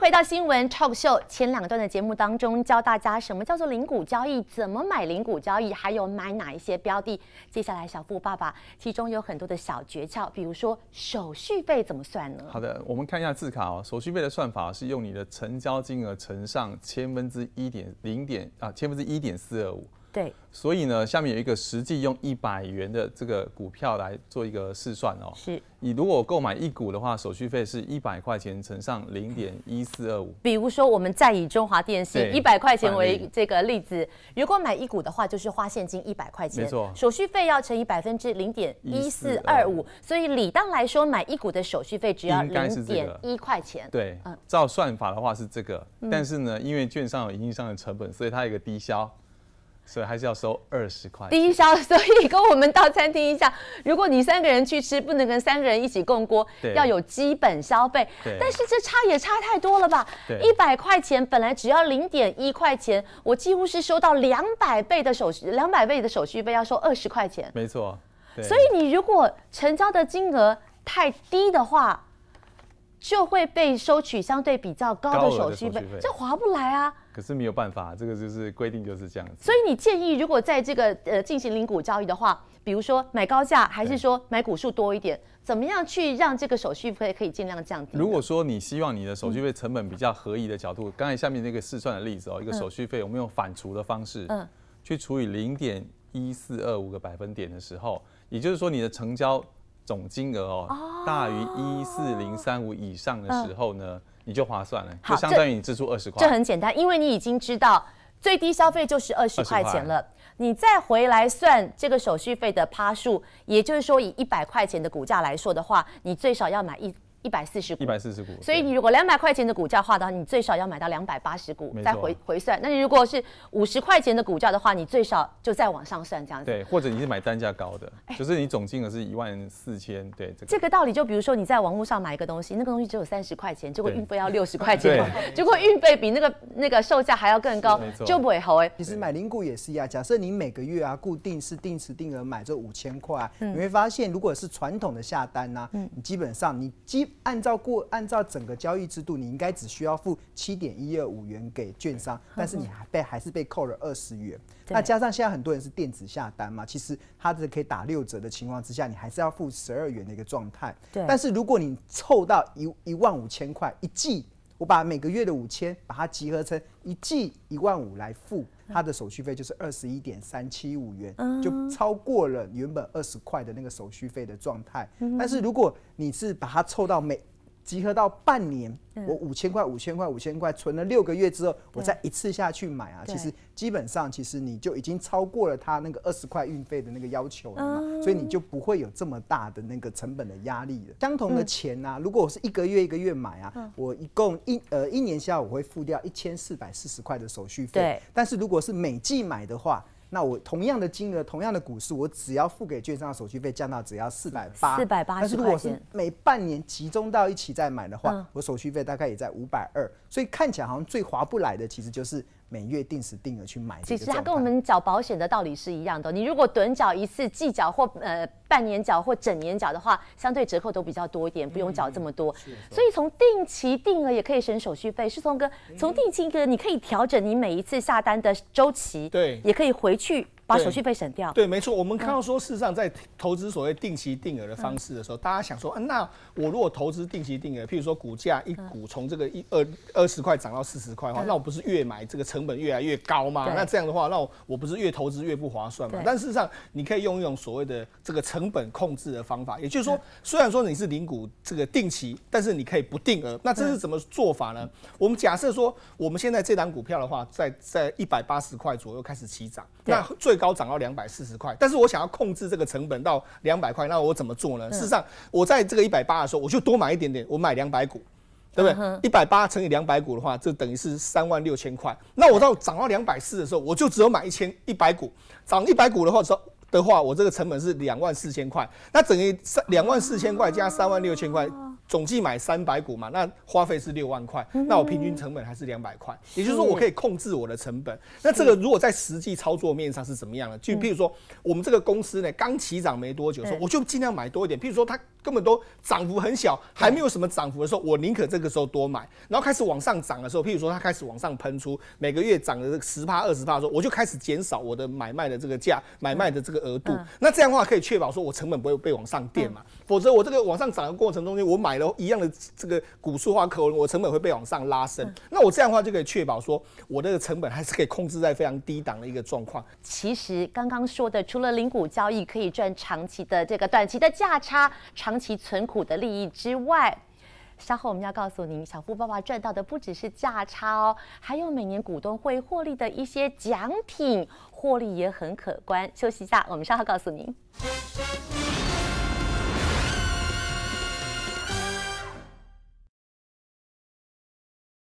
回到新闻 talk show，前两段的节目当中教大家什么叫做零股交易，怎么买零股交易，还有买哪一些标的。接下来小富爸爸，其中有很多的小诀窍，比如说手续费怎么算呢？好的，我们看一下字卡哦，手续费的算法是用你的成交金额乘上千分之一点零点啊，千分之一点四二五。对，所以呢，下面有一个实际用一百元的这个股票来做一个试算哦。是，你如果购买一股的话，手续费是一百块钱乘上零点一四二五。比如说，我们再以中华电信一百块钱为这个例子，如果买一股的话，就是花现金一百块钱，没错。手续费要乘以百分之零点一四二五，所以理当来说，买一股的手续费只要零点一块钱。对，嗯，照算法的话是这个，但是呢，因为券商有营运上的成本，所以它一个低消。所以还是要收二十块低消，所以跟我们到餐厅一下，如果你三个人去吃，不能跟三个人一起共锅，要有基本消费。但是这差也差太多了吧？一百块钱本来只要零点一块钱，我几乎是收到两百倍的手续，两百倍的手续费要收二十块钱，没错。所以你如果成交的金额太低的话。就会被收取相对比较高的手续费，这划不来啊。可是没有办法，这个就是规定就是这样子。所以你建议，如果在这个呃进行零股交易的话，比如说买高价还是说买股数多一点，怎么样去让这个手续费可以尽量降低？如果说你希望你的手续费成本比较合宜的角度，刚才下面那个试算的例子哦，一个手续费，我们用反除的方式，嗯，去除以零点一四二五个百分点的时候，也就是说你的成交。总金额哦，大于一四零三五以上的时候呢，你就划算了，就相当于你支出二十块。这很简单，因为你已经知道最低消费就是二十块钱了。你再回来算这个手续费的趴数，也就是说，以一百块钱的股价来说的话，你最少要买一。一百四十股，一百四十股。所以你如果两百块钱的股价的话，你最少要买到两百八十股，再回回算。那你如果是五十块钱的股价的话，你最少就再往上算这样。子。对，或者你是买单价高的，就是你总金额是一万四千。对，这个这个道理，就比如说你在网络上买一个东西，那个东西只有三十块钱，结果运费要六十块钱，结果运费比那个那个售价还要更高，就不会好哎。其实买零股也是一样，假设你每个月啊，固定是定时定额买这五千块，你会发现，如果是传统的下单呢，你基本上你基按照过按照整个交易制度，你应该只需要付七点一二五元给券商，但是你还被还是被扣了二十元。那加上现在很多人是电子下单嘛，其实它是可以打六折的情况之下，你还是要付十二元的一个状态。对，但是如果你凑到一一万五千块一季。我把每个月的五千把它集合成一季一万五来付，它的手续费就是二十一点三七五元，就超过了原本二十块的那个手续费的状态。但是如果你是把它凑到每集合到半年，我五千块、五千块、五千块存了六个月之后，我再一次下去买啊，其实基本上其实你就已经超过了他那个二十块运费的那个要求了嘛，所以你就不会有这么大的那个成本的压力了。相同的钱呐，如果我是一个月一个月买啊，我一共一呃一年下我会付掉一千四百四十块的手续费，但是如果是每季买的话。那我同样的金额，同样的股市，我只要付给券商的手续费降到只要四百八，四百八，但是如果是每半年集中到一起再买的话，我手续费大概也在五百二，所以看起来好像最划不来的其实就是。每月定时定额去买，其实它跟我们缴保险的道理是一样的。你如果短缴一次，季缴或呃半年缴或整年缴的话，相对折扣都比较多一点，不用缴这么多。所以从定期定额也可以省手续费。世聪哥，从定期哥，你可以调整你每一次下单的周期，对，也可以回去。把手续费省掉，对，没错。我们看到说，事实上，在投资所谓定期定额的方式的时候，大家想说，嗯，那我如果投资定期定额，譬如说股价一股从这个一二二十块涨到四十块的话，那我不是越买这个成本越来越高吗？那这样的话，那我不是越投资越不划算吗？但事实上，你可以用一种所谓的这个成本控制的方法，也就是说，虽然说你是零股这个定期，但是你可以不定额。那这是怎么做法呢？我们假设说，我们现在这档股票的话，在在一百八十块左右开始起涨，那最最高涨到两百四十块，但是我想要控制这个成本到两百块，那我怎么做呢？事实上，我在这个一百八的时候，我就多买一点点，我买两百股，对不对？一百八乘以两百股的话，就等于是三万六千块。那我到涨到两百四的时候，我就只有买一千一百股，涨一百股的话，说。的话，我这个成本是两万四千块，那等于三两万四千块加三万六千块，总计买三百股嘛，那花费是六万块，那我平均成本还是两百块。也就是说，我可以控制我的成本。那这个如果在实际操作面上是怎么样呢？就譬如说，我们这个公司呢，刚起涨没多久的时候，我就尽量买多一点。譬如说，它根本都涨幅很小，还没有什么涨幅的时候，我宁可这个时候多买，然后开始往上涨的时候，譬如说它开始往上喷出每个月涨了十帕、二十帕的时候，我就开始减少我的买卖的这个价，买卖的这个。额度，那这样的话可以确保说我成本不会被往上垫嘛？否则我这个往上涨的过程中间，我买了一样的这个股数、可能我成本会被往上拉升。那我这样的话就可以确保说我这个成本还是可以控制在非常低档的一个状况。其实刚刚说的，除了零股交易可以赚长期的这个短期的价差、长期存股的利益之外，稍后我们要告诉您，小富爸爸赚到的不只是价差哦，还有每年股东会获利的一些奖品，获利也很可观。休息一下，我们稍后告诉您。